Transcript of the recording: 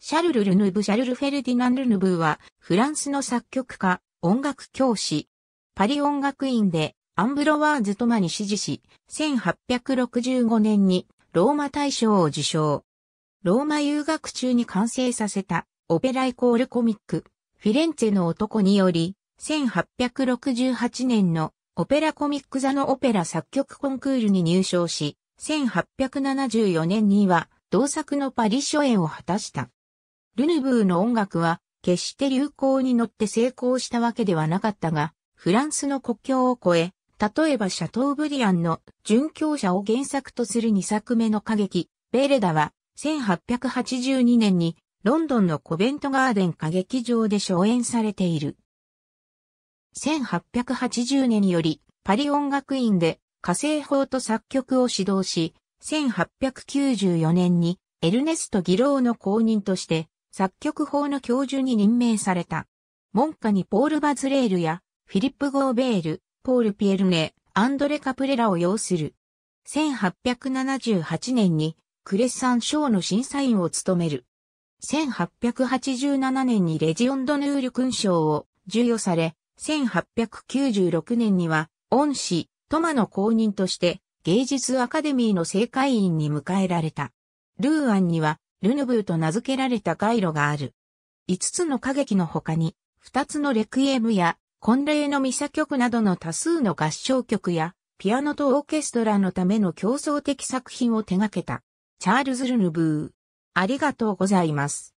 シャルル・ルヌブ・シャルル・フェルディナン・ルヌブは、フランスの作曲家、音楽教師。パリ音楽院で、アンブロワーズ・トマに支持し、1865年に、ローマ大賞を受賞。ローマ遊学中に完成させた、オペライコールコミック、フィレンツェの男により、1868年のオペラコミック座のオペラ作曲コンクールに入賞し、1874年には同作のパリ初演を果たした。ルヌブーの音楽は決して流行に乗って成功したわけではなかったが、フランスの国境を越え、例えばシャトーブリアンの殉教者を原作とする2作目の歌劇、ベレダは1882年にロンドンのコベントガーデン歌劇場で初演されている。1880年よりパリ音楽院で火星法と作曲を指導し、1894年にエルネスト・ギローの公認として作曲法の教授に任命された。門下にポール・バズレールやフィリップ・ゴーベール、ポール・ピエルネ、アンドレ・カプレラを要する。1878年にクレッサン賞の審査員を務める。1887年にレジオンドヌール勲章を授与され、1896年には恩師、トマの公認として芸術アカデミーの正会員に迎えられた。ルーアンにはルヌブーと名付けられた街路がある。5つの歌劇の他に、2つのレクイエムや、婚礼のミサ曲などの多数の合唱曲や、ピアノとオーケストラのための競争的作品を手掛けた、チャールズ・ルヌブー。ありがとうございます。